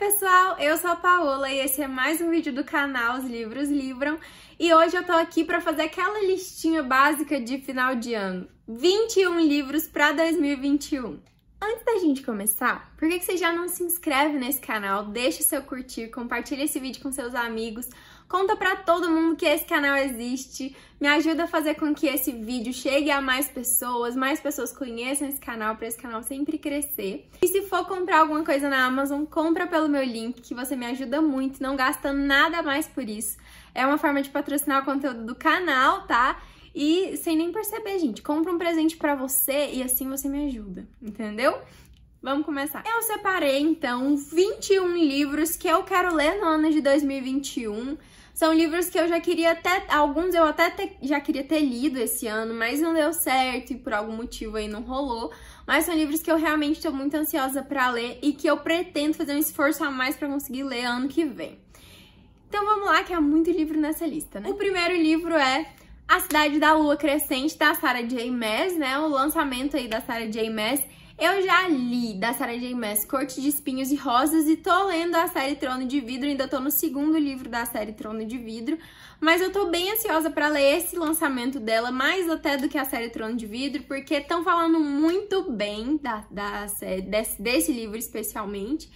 pessoal, eu sou a Paola e esse é mais um vídeo do canal Os Livros Livram e hoje eu tô aqui para fazer aquela listinha básica de final de ano, 21 livros para 2021. Antes da gente começar, por que, que você já não se inscreve nesse canal, deixa seu curtir, compartilha esse vídeo com seus amigos, Conta para todo mundo que esse canal existe, me ajuda a fazer com que esse vídeo chegue a mais pessoas, mais pessoas conheçam esse canal para esse canal sempre crescer. E se for comprar alguma coisa na Amazon, compra pelo meu link, que você me ajuda muito, não gasta nada mais por isso. É uma forma de patrocinar o conteúdo do canal, tá? E sem nem perceber, gente, compra um presente para você e assim você me ajuda, entendeu? Vamos começar. Eu separei, então, 21 livros que eu quero ler no ano de 2021. São livros que eu já queria até. Alguns eu até te, já queria ter lido esse ano, mas não deu certo e por algum motivo aí não rolou. Mas são livros que eu realmente estou muito ansiosa para ler e que eu pretendo fazer um esforço a mais para conseguir ler ano que vem. Então vamos lá, que há é muito livro nessa lista, né? O primeiro livro é A Cidade da Lua Crescente, da Sarah J. Maas, né? O lançamento aí da Sarah J. Maas. Eu já li da Sarah J Maas Corte de Espinhos e Rosas e tô lendo a série Trono de Vidro, ainda tô no segundo livro da série Trono de Vidro, mas eu tô bem ansiosa para ler esse lançamento dela, mais até do que a série Trono de Vidro, porque estão falando muito bem da, da série, desse, desse livro especialmente.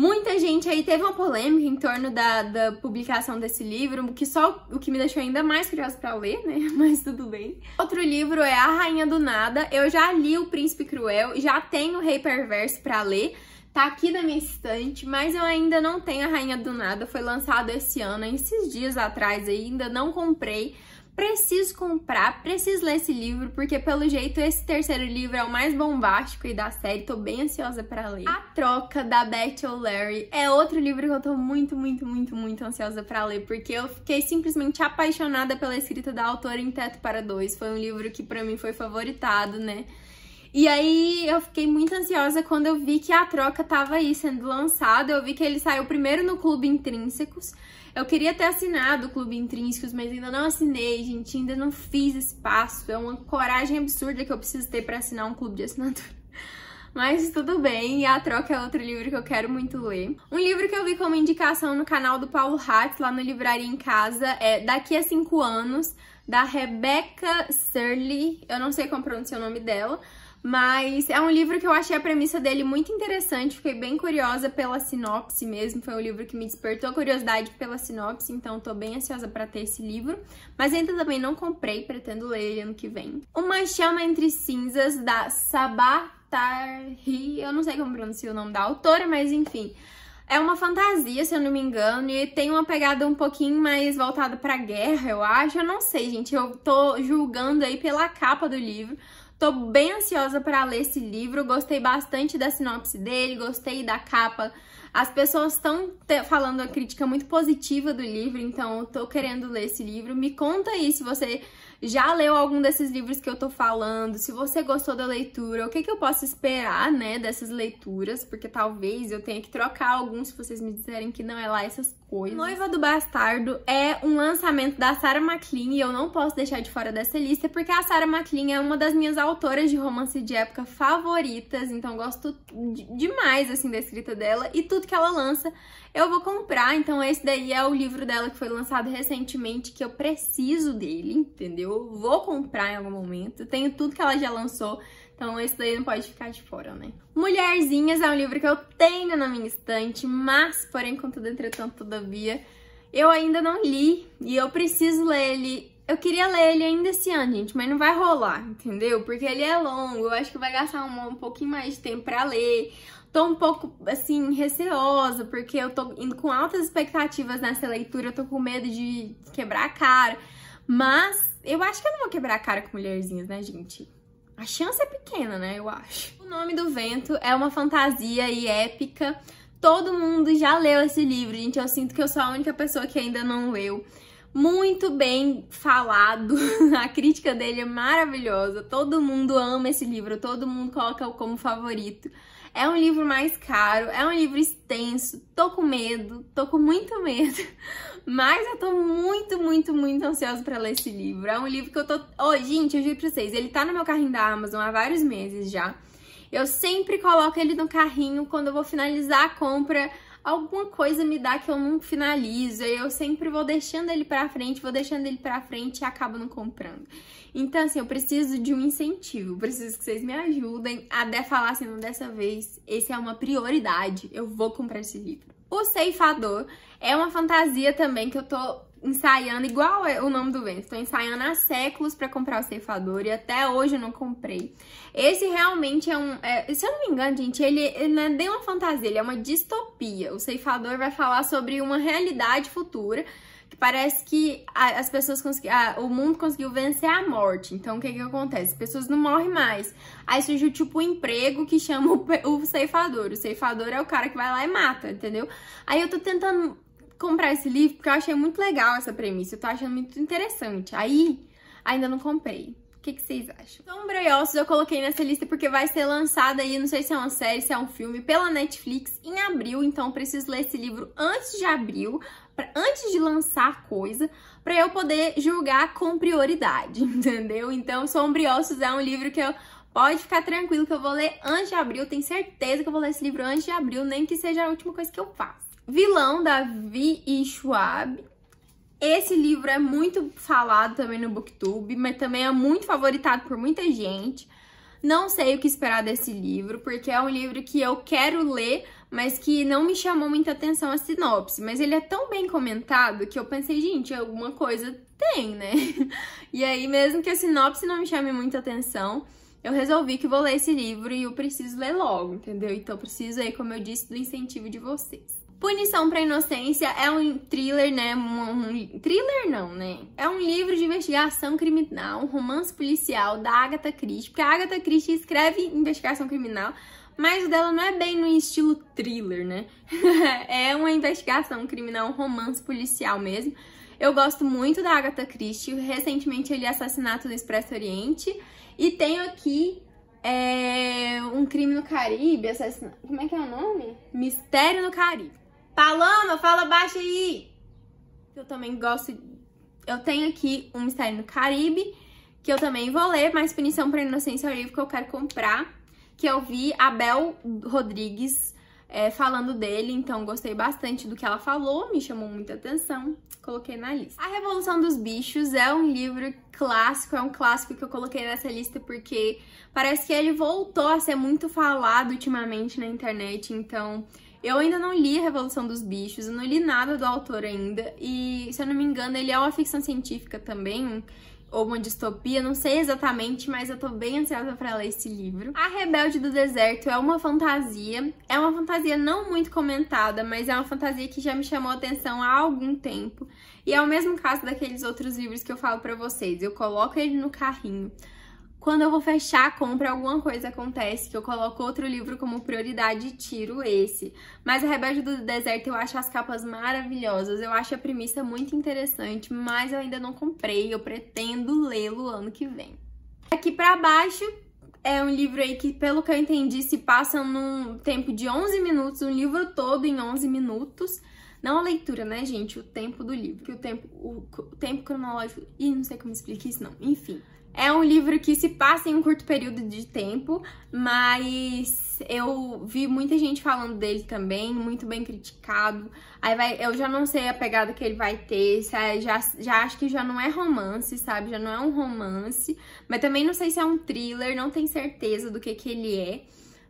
Muita gente aí teve uma polêmica em torno da, da publicação desse livro, que só o que me deixou ainda mais curiosa para ler, né? Mas tudo bem. Outro livro é A Rainha do Nada. Eu já li O Príncipe Cruel, já tenho o Rei Perverso para ler. Tá aqui na minha estante, mas eu ainda não tenho A Rainha do Nada. Foi lançado esse ano, esses dias atrás, ainda não comprei preciso comprar, preciso ler esse livro, porque pelo jeito esse terceiro livro é o mais bombástico e da série, tô bem ansiosa para ler. A Troca da Beth O'Leary é outro livro que eu tô muito, muito, muito, muito ansiosa para ler, porque eu fiquei simplesmente apaixonada pela escrita da autora em Teto para Dois. Foi um livro que para mim foi favoritado, né? E aí eu fiquei muito ansiosa quando eu vi que a troca tava aí sendo lançada. Eu vi que ele saiu primeiro no Clube Intrínsecos. Eu queria ter assinado o Clube Intrínsecos, mas ainda não assinei, gente. Ainda não fiz espaço. É uma coragem absurda que eu preciso ter para assinar um clube de assinatura. Mas tudo bem, e A Troca é outro livro que eu quero muito ler. Um livro que eu vi como indicação no canal do Paulo Hatz, lá no Livraria em Casa, é Daqui a 5 Anos, da Rebecca Surly. Eu não sei como pronunciar o nome dela, mas é um livro que eu achei a premissa dele muito interessante, fiquei bem curiosa pela sinopse mesmo, foi um livro que me despertou curiosidade pela sinopse, então tô bem ansiosa para ter esse livro, mas ainda também não comprei, pretendo ler ele ano que vem. Uma Chama Entre Cinzas, da Sabatari. eu não sei como pronuncia o nome da autora, mas enfim... É uma fantasia, se eu não me engano, e tem uma pegada um pouquinho mais voltada pra guerra, eu acho. Eu não sei, gente, eu tô julgando aí pela capa do livro, Tô bem ansiosa para ler esse livro, gostei bastante da sinopse dele, gostei da capa. As pessoas estão falando uma crítica muito positiva do livro, então eu tô querendo ler esse livro. Me conta aí se você já leu algum desses livros que eu tô falando, se você gostou da leitura, o que, que eu posso esperar, né, dessas leituras, porque talvez eu tenha que trocar alguns se vocês me disserem que não é lá essas coisa. Noiva do Bastardo é um lançamento da Sarah McLean e eu não posso deixar de fora dessa lista porque a Sarah McLean é uma das minhas autoras de romance de época favoritas, então gosto demais assim da escrita dela e tudo que ela lança eu vou comprar. Então esse daí é o livro dela que foi lançado recentemente que eu preciso dele, entendeu? Vou comprar em algum momento. Tenho tudo que ela já lançou então esse daí não pode ficar de fora, né? Mulherzinhas é um livro que eu tenho na minha estante, mas, porém, contudo, entretanto, todavia, eu ainda não li e eu preciso ler ele. Eu queria ler ele ainda esse ano, gente, mas não vai rolar, entendeu? Porque ele é longo, eu acho que vai gastar um, um pouquinho mais de tempo pra ler tô um pouco, assim, receosa, porque eu tô indo com altas expectativas nessa leitura, eu tô com medo de quebrar a cara. Mas eu acho que eu não vou quebrar a cara com mulherzinhas, né, gente? A chance é pequena, né? Eu acho. O Nome do Vento é uma fantasia e épica. Todo mundo já leu esse livro, gente. Eu sinto que eu sou a única pessoa que ainda não leu. Muito bem falado, a crítica dele é maravilhosa. Todo mundo ama esse livro, todo mundo coloca-o como favorito. É um livro mais caro, é um livro extenso. Tô com medo, tô com muito medo. Mas eu tô muito, muito, muito ansiosa pra ler esse livro. É um livro que eu tô. Oh, gente, eu juro pra vocês, ele tá no meu carrinho da Amazon há vários meses já. Eu sempre coloco ele no carrinho quando eu vou finalizar a compra. Alguma coisa me dá que eu não finalizo, e eu sempre vou deixando ele pra frente, vou deixando ele pra frente e acabo não comprando. Então, assim, eu preciso de um incentivo, preciso que vocês me ajudem a falar assim, dessa vez, esse é uma prioridade, eu vou comprar esse livro. O Ceifador é uma fantasia também que eu tô ensaiando, igual é o nome do vento, tô ensaiando há séculos para comprar o ceifador e até hoje eu não comprei. Esse realmente é um, é, se eu não me engano, gente, ele, ele não é nem uma fantasia, ele é uma distopia. O ceifador vai falar sobre uma realidade futura que parece que as pessoas conseguiram, ah, o mundo conseguiu vencer a morte. Então, o que que acontece? As pessoas não morrem mais. Aí surgiu, tipo, um emprego que chama o, o ceifador. O ceifador é o cara que vai lá e mata, entendeu? Aí eu tô tentando comprar esse livro porque eu achei muito legal essa premissa, eu tô achando muito interessante. Aí, ainda não comprei. O que, que, vocês acham? Sombra então, e Ossos eu coloquei nessa lista porque vai ser lançada aí, não sei se é uma série, se é um filme, pela Netflix em abril, então eu preciso ler esse livro antes de abril, pra, antes de lançar coisa, para eu poder julgar com prioridade, entendeu? Então, Sombra e Ossos é um livro que eu Pode ficar tranquilo que eu vou ler antes de abril, tenho certeza que eu vou ler esse livro antes de abril, nem que seja a última coisa que eu faça vilão Davi e Schwab. Esse livro é muito falado também no Booktube, mas também é muito favoritado por muita gente. Não sei o que esperar desse livro, porque é um livro que eu quero ler, mas que não me chamou muita atenção a sinopse. Mas ele é tão bem comentado que eu pensei, gente, alguma coisa tem, né? E aí, mesmo que a sinopse não me chame muita atenção, eu resolvi que vou ler esse livro e eu preciso ler logo, entendeu? Então, preciso aí, como eu disse, do incentivo de vocês. Punição para Inocência é um thriller, né? Um, um, thriller não, né? É um livro de investigação criminal, um romance policial da Agatha Christie, porque a Agatha Christie escreve investigação criminal, mas o dela não é bem no estilo thriller, né? é uma investigação criminal, um romance policial mesmo. Eu gosto muito da Agatha Christie, recentemente ele Assassinato no Expresso Oriente, e tenho aqui é, um crime no Caribe, Como é que é o nome? Mistério no Caribe. Paloma, fala baixo aí! Eu também gosto. Eu tenho aqui um mistério no Caribe, que eu também vou ler, mas Punição para Inocência livro que eu quero comprar. Que eu vi a Bel Rodrigues é, falando dele, então gostei bastante do que ela falou, me chamou muita atenção, coloquei na lista. A Revolução dos Bichos é um livro clássico, é um clássico que eu coloquei nessa lista porque parece que ele voltou a ser muito falado ultimamente na internet, então eu ainda não li a Revolução dos Bichos, eu não li nada do autor ainda, e se eu não me engano, ele é uma ficção científica também, ou uma distopia, não sei exatamente, mas eu tô bem ansiosa para ler esse livro. A Rebelde do Deserto é uma fantasia, é uma fantasia não muito comentada, mas é uma fantasia que já me chamou atenção há algum tempo. E é o mesmo caso daqueles outros livros que eu falo para vocês, eu coloco ele no carrinho. Quando eu vou fechar a compra, alguma coisa acontece que eu coloco outro livro como prioridade e tiro esse. Mas a Rebelde do Deserto eu acho as capas maravilhosas, eu acho a premissa muito interessante, mas eu ainda não comprei, eu pretendo lê-lo ano que vem. Aqui pra baixo é um livro aí que, pelo que eu entendi, se passa num tempo de 11 minutos, um livro todo em 11 minutos. Não a leitura, né, gente? O tempo do livro, que o tempo, o, o tempo cronológico... e não sei como explicar isso, não. Enfim... É um livro que se passa em um curto período de tempo, mas eu vi muita gente falando dele também, muito bem criticado. Aí vai, eu já não sei a pegada que ele vai ter, é, já, já acho que já não é romance, sabe? Já não é um romance, mas também não sei se é um thriller, não tenho certeza do que, que ele é,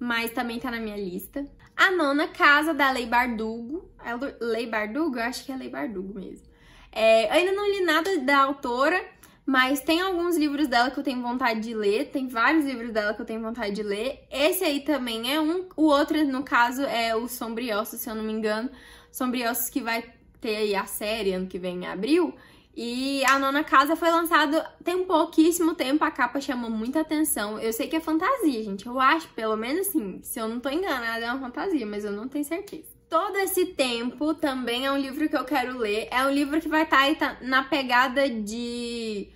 mas também tá na minha lista. A nona casa da Lei Bardugo. É Lei Bardugo? Eu acho que é Lei Bardugo mesmo. É, eu ainda não li nada da autora, mas tem alguns livros dela que eu tenho vontade de ler, tem vários livros dela que eu tenho vontade de ler. Esse aí também é um. O outro, no caso, é o Sombriossos, se eu não me engano. Sombriossos que vai ter aí a série ano que vem, em abril. E a Nona Casa foi lançado tem pouquíssimo tempo, a capa chamou muita atenção. Eu sei que é fantasia, gente. Eu acho, pelo menos assim, se eu não tô enganada, é uma fantasia, mas eu não tenho certeza todo esse tempo também é um livro que eu quero ler. É um livro que vai estar tá, tá na pegada de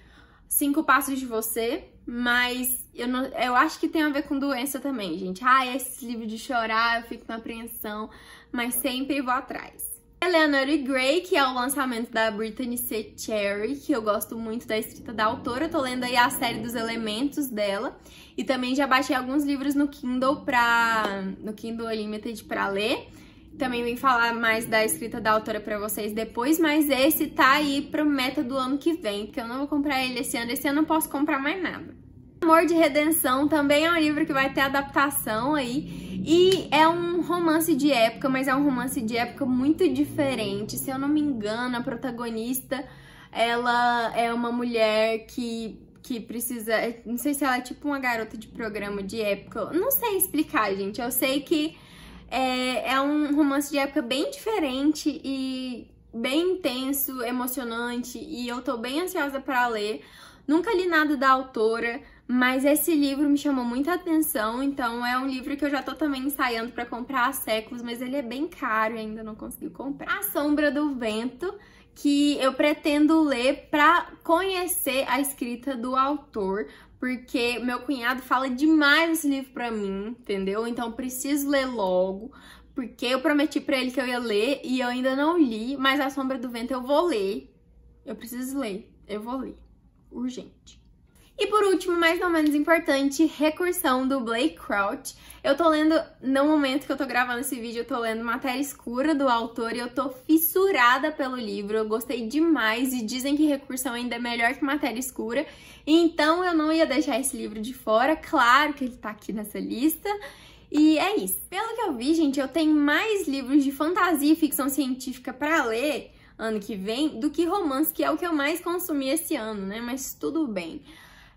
Cinco Passos de Você, mas eu, não, eu acho que tem a ver com doença também, gente. Ah, esse livro de chorar, eu fico na apreensão, mas sempre vou atrás. Eleanor Gray, que é o lançamento da Brittany C. Cherry, que eu gosto muito da escrita da autora, tô lendo aí a série dos elementos dela, e também já baixei alguns livros no Kindle pra... no Kindle Unlimited pra ler, também vim falar mais da escrita da autora para vocês depois, mas esse tá aí pro meta do ano que vem, porque eu não vou comprar ele esse ano, esse ano eu não posso comprar mais nada. Amor de Redenção também é um livro que vai ter adaptação aí, e é um romance de época, mas é um romance de época muito diferente. Se eu não me engano, a protagonista, ela é uma mulher que que precisa, não sei se ela é tipo uma garota de programa de época, não sei explicar, gente. Eu sei que é, é um romance de época bem diferente e bem intenso, emocionante, e eu tô bem ansiosa para ler. Nunca li nada da autora, mas esse livro me chamou muita atenção, então é um livro que eu já tô também ensaiando para comprar há séculos, mas ele é bem caro e ainda não consegui comprar. A Sombra do Vento, que eu pretendo ler para conhecer a escrita do autor, porque meu cunhado fala demais esse livro pra mim, entendeu? Então preciso ler logo, porque eu prometi pra ele que eu ia ler e eu ainda não li, mas A Sombra do Vento eu vou ler. Eu preciso ler, eu vou ler. Urgente. E por último, mas não menos importante, Recursão do Blake Crouch. Eu tô lendo, no momento que eu tô gravando esse vídeo, eu tô lendo Matéria Escura do autor e eu tô fissurada pelo livro, eu gostei demais e dizem que Recursão ainda é melhor que Matéria Escura, então eu não ia deixar esse livro de fora, claro que ele tá aqui nessa lista. E é isso. Pelo que eu vi, gente, eu tenho mais livros de fantasia e ficção científica para ler ano que vem do que romance, que é o que eu mais consumi esse ano, né? Mas tudo bem.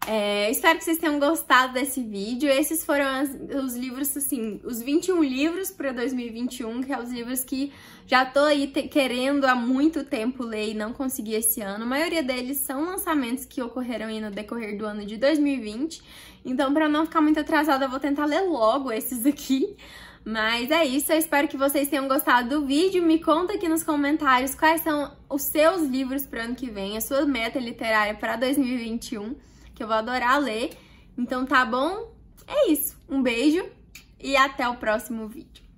É, espero que vocês tenham gostado desse vídeo. Esses foram as, os livros, assim, os 21 livros para 2021, que é os livros que já tô aí te, querendo há muito tempo ler e não consegui esse ano. A maioria deles são lançamentos que ocorreram aí no decorrer do ano de 2020. Então, para não ficar muito atrasada, eu vou tentar ler logo esses aqui. Mas é isso, eu espero que vocês tenham gostado do vídeo. Me conta aqui nos comentários quais são os seus livros para o ano que vem, a sua meta literária para 2021 que eu vou adorar ler. Então tá bom? É isso. Um beijo e até o próximo vídeo.